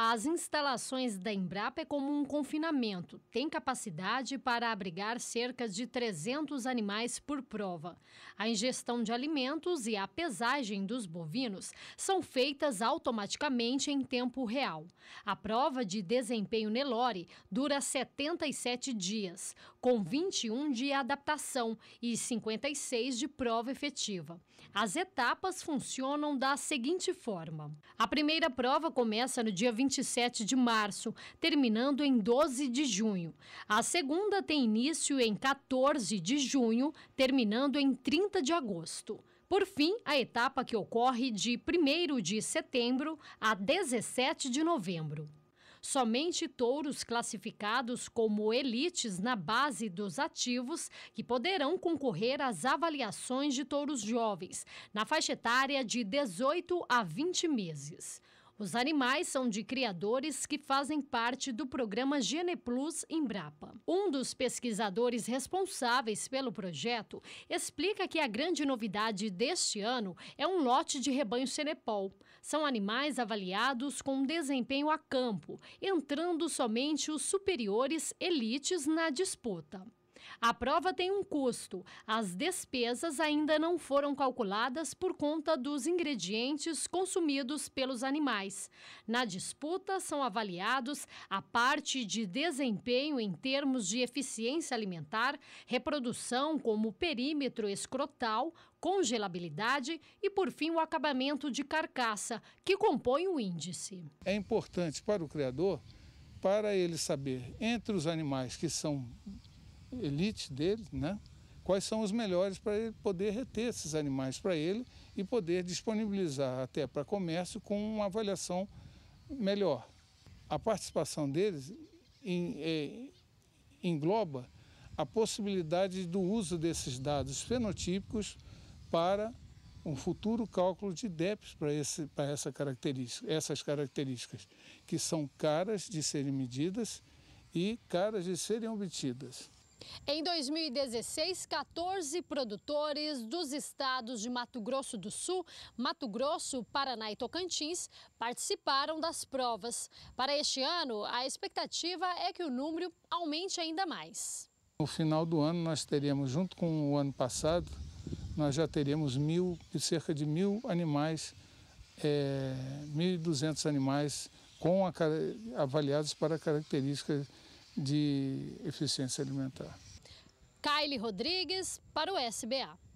As instalações da Embrapa é como um confinamento. Tem capacidade para abrigar cerca de 300 animais por prova. A ingestão de alimentos e a pesagem dos bovinos são feitas automaticamente em tempo real. A prova de desempenho Nelore dura 77 dias, com 21 de adaptação e 56 de prova efetiva. As etapas funcionam da seguinte forma: a primeira prova começa no dia 20 27 de março, terminando em 12 de junho. A segunda tem início em 14 de junho, terminando em 30 de agosto. Por fim, a etapa que ocorre de 1 de setembro a 17 de novembro. Somente touros classificados como elites na base dos ativos que poderão concorrer às avaliações de touros jovens, na faixa etária de 18 a 20 meses. Os animais são de criadores que fazem parte do programa Geneplus Embrapa. Um dos pesquisadores responsáveis pelo projeto explica que a grande novidade deste ano é um lote de rebanho Cenepol. São animais avaliados com desempenho a campo, entrando somente os superiores elites na disputa. A prova tem um custo. As despesas ainda não foram calculadas por conta dos ingredientes consumidos pelos animais. Na disputa, são avaliados a parte de desempenho em termos de eficiência alimentar, reprodução, como perímetro escrotal, congelabilidade e, por fim, o acabamento de carcaça, que compõe o índice. É importante para o criador, para ele saber entre os animais que são elite dele, né? quais são os melhores para ele poder reter esses animais para ele e poder disponibilizar até para comércio com uma avaliação melhor. A participação deles em, é, engloba a possibilidade do uso desses dados fenotípicos para um futuro cálculo de DEPs para, esse, para essa característica, essas características, que são caras de serem medidas e caras de serem obtidas. Em 2016, 14 produtores dos estados de Mato Grosso do Sul, Mato Grosso, Paraná e Tocantins participaram das provas. Para este ano, a expectativa é que o número aumente ainda mais. No final do ano, nós teríamos, junto com o ano passado, nós já teríamos mil, cerca de mil animais, é, 1.200 animais com a, avaliados para características de eficiência alimentar. Kylie Rodrigues para o SBA.